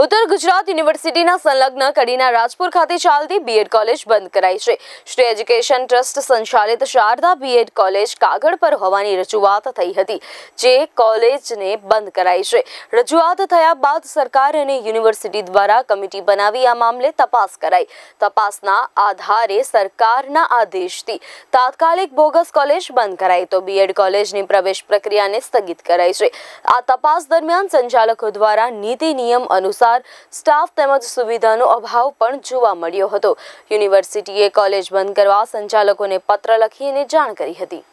ઉતર ગુજરાત યુનિવર્સિટીના સંલગ્ન કડીના રાજપુર ખાતે ચાલતી બીએડ કોલેજ બંધ કરાઈ છે શ્રી এড્યુકેશન ટ્રસ્ટ સંચાલિત शारદા બીએડ કોલેજ કાગળ પર હોવાની રજૂઆત થઈ હતી જે કોલેજને બંધ કરાઈ છે રજૂઆત થયા બાદ સરકાર અને યુનિવર્સિટી દ્વારા કમિટી બનાવી આ મામલે તપાસ કરાઈ તપાસના આધારે સરકારના આદેશથી તાત્કાલિક બોગસ કોલેજ બંધ કરાઈ તો બીએડ કોલેજની પ્રવેશ પ્રક્રિયાને સ્થગિત કરાઈ છે આ તપાસ દરમિયાન સંચાલકો દ્વારા નીતિ નિયમ અનુસાર અનુસાર સ્ટાફ તેમજ સુવિધાનો અભાવ પણ જોવા મળ્યો હતો યુનિવર્સિટીએ કોલેજ બંધ કરવા સંચાલકોને પત્ર લખી અને જાણ કરી હતી